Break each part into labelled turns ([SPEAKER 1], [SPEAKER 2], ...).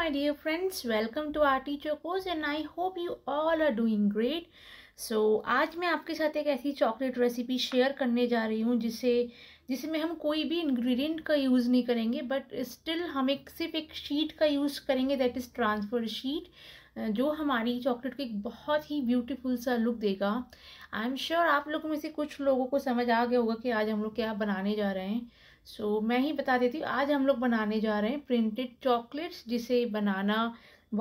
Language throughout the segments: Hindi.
[SPEAKER 1] my dear friends welcome to our teacher course and i hope you all are doing great so aaj main aapke sath ek aisi chocolate recipe share karne ja rahi hu jise jisme hum koi bhi ingredient ka use nahi karenge but still hum ek sirf ek sheet ka use karenge that is transfer sheet जो हमारी चॉकलेट को एक बहुत ही ब्यूटीफुल सा लुक देगा आई एम श्योर आप लोगों में से कुछ लोगों को समझ आ गया होगा कि आज हम लोग क्या बनाने जा रहे हैं सो so, मैं ही बता देती हूँ आज हम लोग बनाने जा रहे हैं प्रिंटेड चॉकलेट्स जिसे बनाना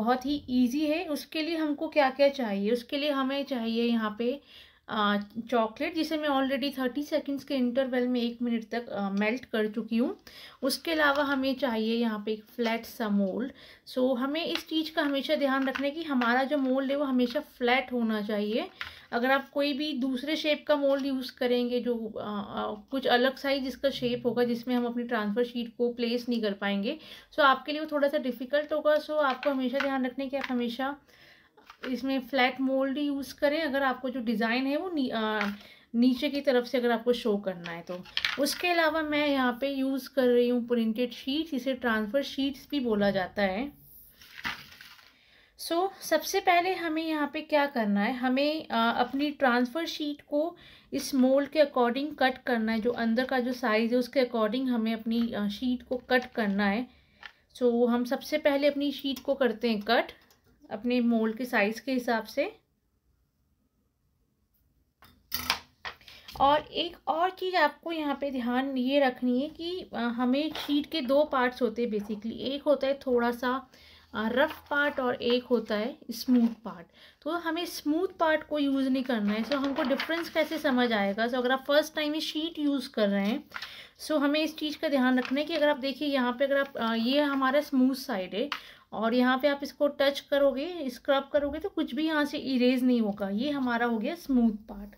[SPEAKER 1] बहुत ही इजी है उसके लिए हमको क्या क्या चाहिए उसके लिए हमें चाहिए यहाँ पे चॉकलेट जिसे मैं ऑलरेडी थर्टी सेकेंड्स के इंटरवल में एक मिनट तक मेल्ट कर चुकी हूँ उसके अलावा हमें चाहिए यहाँ पे एक फ्लैट सा मोल्ड सो so, हमें इस चीज़ का हमेशा ध्यान रखना है कि हमारा जो मोल्ड है वो हमेशा फ्लैट होना चाहिए अगर आप कोई भी दूसरे शेप का मोल्ड यूज़ करेंगे जो आ, आ, कुछ अलग साइज जिसका शेप होगा जिसमें हम अपनी ट्रांसफ़र शीट को प्लेस नहीं कर पाएंगे सो so, आपके लिए वो थोड़ा सा डिफ़िकल्ट होगा सो so, आपको हमेशा ध्यान रखना है कि आप हमेशा इसमें फ्लैट मोल्ड यूज़ करें अगर आपको जो डिज़ाइन है वो नी, आ, नीचे की तरफ से अगर आपको शो करना है तो उसके अलावा मैं यहाँ पे यूज़ कर रही हूँ प्रिंटेड शीट इसे ट्रांसफ़र शीट्स भी बोला जाता है सो so, सबसे पहले हमें यहाँ पे क्या करना है हमें आ, अपनी ट्रांसफ़र शीट को इस मोल्ड के अकॉर्डिंग कट करना है जो अंदर का जो साइज़ है उसके अकॉर्डिंग हमें अपनी शीट को कट करना है सो so, हम सबसे पहले अपनी शीट को करते हैं कट अपने मोल के साइज़ के हिसाब से और एक और चीज़ आपको यहाँ पे ध्यान ये रखनी है कि हमें शीट के दो पार्ट्स होते हैं बेसिकली एक होता है थोड़ा सा रफ़ पार्ट और एक होता है स्मूथ पार्ट तो हमें स्मूथ पार्ट को यूज़ नहीं करना है सो हमको डिफरेंस कैसे समझ आएगा सो अगर आप फर्स्ट टाइम ये शीट यूज़ कर रहे हैं सो हमें इस चीज़ का ध्यान रखना है कि अगर आप देखिए यहाँ पे अगर आप ये हमारा स्मूथ साइड है और यहाँ पे आप इसको टच करोगे स्क्रब करोगे तो कुछ भी यहाँ से इरेज नहीं होगा ये हमारा हो गया स्मूथ पार्ट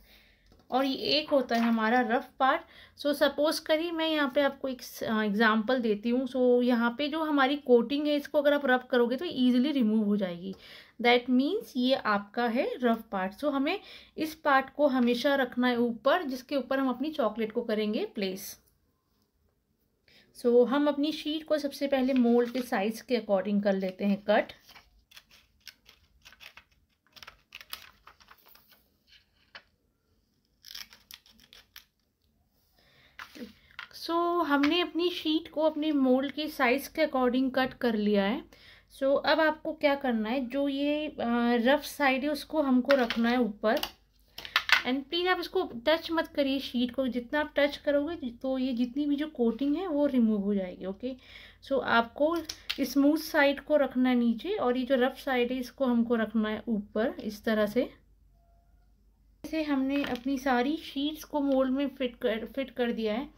[SPEAKER 1] और ये एक होता है हमारा रफ पार्ट सो सपोज करिए मैं यहाँ पे आपको एक एग्जांपल देती हूँ सो so, यहाँ पे जो हमारी कोटिंग है इसको अगर आप रफ करोगे तो ईजिली रिमूव हो जाएगी दैट मीन्स ये आपका है रफ पार्ट सो हमें इस पार्ट को हमेशा रखना है ऊपर जिसके ऊपर हम अपनी चॉकलेट को करेंगे प्लेस सो so, हम अपनी शीट को सबसे पहले मोल्ड के साइज़ के अकॉर्डिंग कर लेते हैं कट सो so, हमने अपनी शीट को अपने मोल्ड के साइज़ के अकॉर्डिंग कट कर लिया है सो so, अब आपको क्या करना है जो ये रफ़ साइड है उसको हमको रखना है ऊपर एंड प्लीज़ आप इसको टच मत करिए शीट को जितना आप टच करोगे तो ये जितनी भी जो कोटिंग है वो रिमूव हो जाएगी ओके सो so, आपको स्मूथ साइड को रखना है नीचे और ये जो रफ साइड है इसको हमको रखना है ऊपर इस तरह से इसे हमने अपनी सारी शीट्स को मोल्ड में फिट कर फिट कर दिया है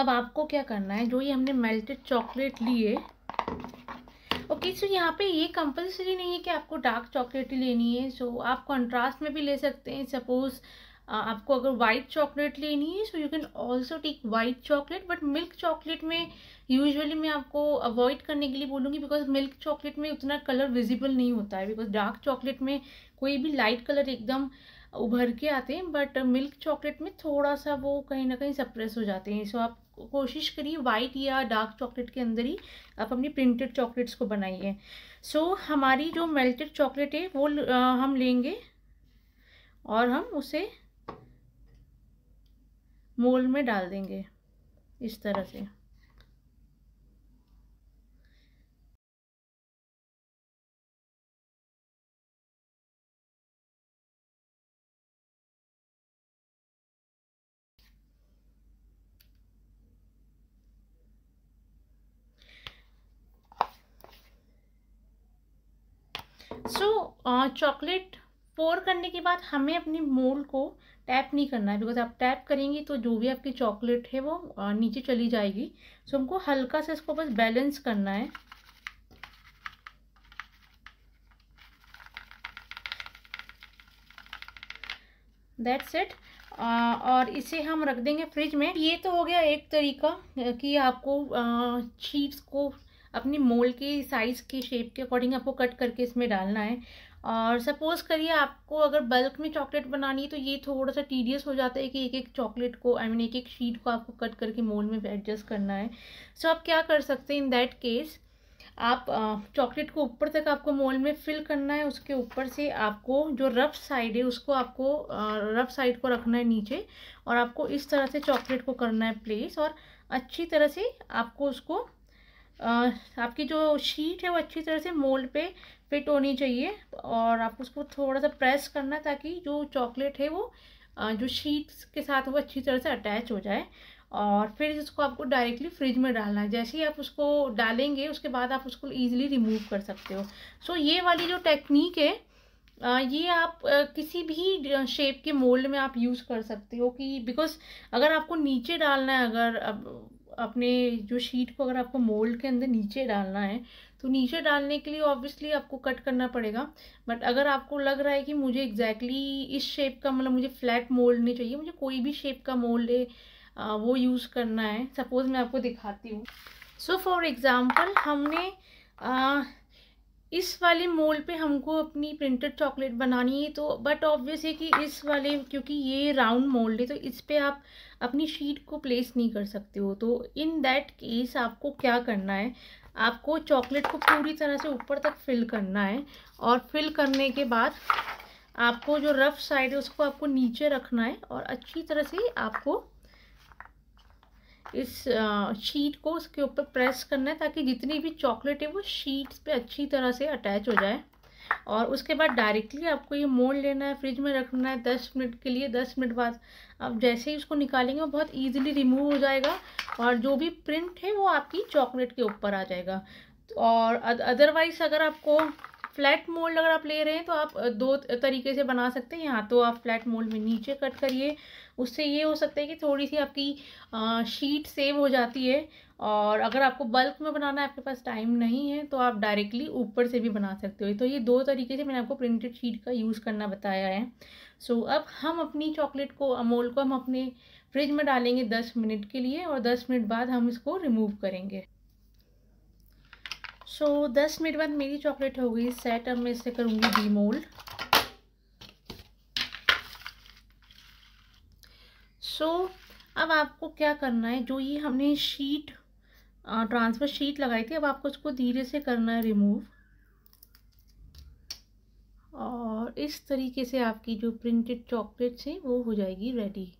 [SPEAKER 1] अब आपको क्या करना है जो ये हमने मेल्टेड चॉकलेट लिए ओके सो यहाँ पे ये कंपलसरी नहीं है कि आपको डार्क चॉकलेट ही लेनी है सो so, आप कंट्रास्ट में भी ले सकते हैं सपोज़ आपको अगर वाइट चॉकलेट लेनी है so you can also take white chocolate but milk chocolate में यूजुअली मैं आपको अवॉइड करने के लिए बोलूँगी बिकॉज मिल्क चॉकलेट में उतना कलर विजिबल नहीं होता है बिकॉज डार्क चॉकलेट में कोई भी लाइट कलर एकदम उभर के आते हैं बट मिल्क चॉकलेट में थोड़ा सा वो कहीं ना कहीं सप्रेस हो जाते हैं सो so, आप कोशिश करिए वाइट या डार्क चॉकलेट के अंदर ही आप अपनी प्रिंटेड चॉकलेट्स को बनाइए सो so, हमारी जो मेल्टेड चॉकलेट है वो हम लेंगे और हम उसे मोल में डाल देंगे इस तरह से सो चॉकलेट पोर करने के बाद हमें अपने मोल्ड को टैप नहीं करना है बिकॉज आप टैप करेंगे तो जो भी आपकी चॉकलेट है वो uh, नीचे चली जाएगी सो so, हमको हल्का सा इसको बस बैलेंस करना है दैट्स इट uh, और इसे हम रख देंगे फ्रिज में ये तो हो गया एक तरीका कि आपको चीप्स uh, को अपनी मोल के साइज़ के शेप के अकॉर्डिंग आपको कट करके इसमें डालना है और सपोज़ करिए आपको अगर बल्क में चॉकलेट बनानी है तो ये थोड़ा सा टीडियस हो जाता है कि एक एक चॉकलेट को आई I मीन mean, एक एक शीट को आपको कट करके मोल में एडजस्ट करना है सो so, आप क्या कर सकते हैं इन दैट केस आप चॉकलेट को ऊपर तक आपको मोल में फिल करना है उसके ऊपर से आपको जो रफ साइड है उसको आपको रफ साइड को रखना है नीचे और आपको इस तरह से चॉकलेट को करना है प्लेस और अच्छी तरह से आपको उसको आपकी जो शीट है वो अच्छी तरह से मोल्ड पे फिट होनी चाहिए और आपको उसको थोड़ा सा प्रेस करना ताकि जो चॉकलेट है वो जो शीट्स के साथ वो अच्छी तरह से अटैच हो जाए और फिर इसको आपको डायरेक्टली फ्रिज में डालना है जैसे ही आप उसको डालेंगे उसके बाद आप उसको ईजिली रिमूव कर सकते हो सो so, ये वाली जो टेक्निक है ये आप किसी भी शेप के मोल्ड में आप यूज़ कर सकते हो कि बिकॉज अगर आपको नीचे डालना है अगर अपने जो शीट को अगर आपको मोल्ड के अंदर नीचे डालना है तो नीचे डालने के लिए ऑब्वियसली आपको कट करना पड़ेगा बट अगर आपको लग रहा है कि मुझे एग्जैक्टली exactly इस शेप का मतलब मुझे फ्लैट मोल्ड नहीं चाहिए मुझे कोई भी शेप का मोल्ड है वो यूज़ करना है सपोज़ मैं आपको दिखाती हूँ सो फॉर एग्ज़ाम्पल हमने आ, इस वाले मोल पे हमको अपनी प्रिंटेड चॉकलेट बनानी है तो बट ऑब्वियस है कि इस वाले क्योंकि ये राउंड मोल्ड है तो इस पे आप अपनी शीट को प्लेस नहीं कर सकते हो तो इन दैट केस आपको क्या करना है आपको चॉकलेट को पूरी तरह से ऊपर तक फिल करना है और फिल करने के बाद आपको जो रफ साइड है उसको आपको नीचे रखना है और अच्छी तरह से आपको इस शीट को उसके ऊपर प्रेस करना है ताकि जितनी भी चॉकलेट है वो शीट्स पे अच्छी तरह से अटैच हो जाए और उसके बाद डायरेक्टली आपको ये मोल्ड लेना है फ्रिज में रखना है दस मिनट के लिए दस मिनट बाद आप जैसे ही उसको निकालेंगे वो बहुत इजीली रिमूव हो जाएगा और जो भी प्रिंट है वो आपकी चॉकलेट के ऊपर आ जाएगा और अदरवाइज़ अगर आपको फ्लैट मोल्ड अगर आप ले रहे हैं तो आप दो तरीके से बना सकते हैं या तो आप फ्लैट मोल्ड में नीचे कट करिए उससे ये हो सकता है कि थोड़ी सी आपकी शीट सेव हो जाती है और अगर आपको बल्क में बनाना है आपके पास टाइम नहीं है तो आप डायरेक्टली ऊपर से भी बना सकते हो तो ये दो तरीके से मैंने आपको प्रिंटेड शीट का यूज़ करना बताया है सो so, अब हम अपनी चॉकलेट को अमोल को हम अपने फ्रिज में डालेंगे दस मिनट के लिए और दस मिनट बाद हम इसको रिमूव करेंगे सो so, दस मिनट बाद मेरी चॉकलेट हो गई सेट अब मैं इसे करूँगी मोल्ड सो so, अब आपको क्या करना है जो ये हमने शीट ट्रांसफ़र शीट लगाई थी अब आपको उसको धीरे से करना है रिमूव और इस तरीके से आपकी जो प्रिंटेड चॉकलेट्स हैं वो हो जाएगी रेडी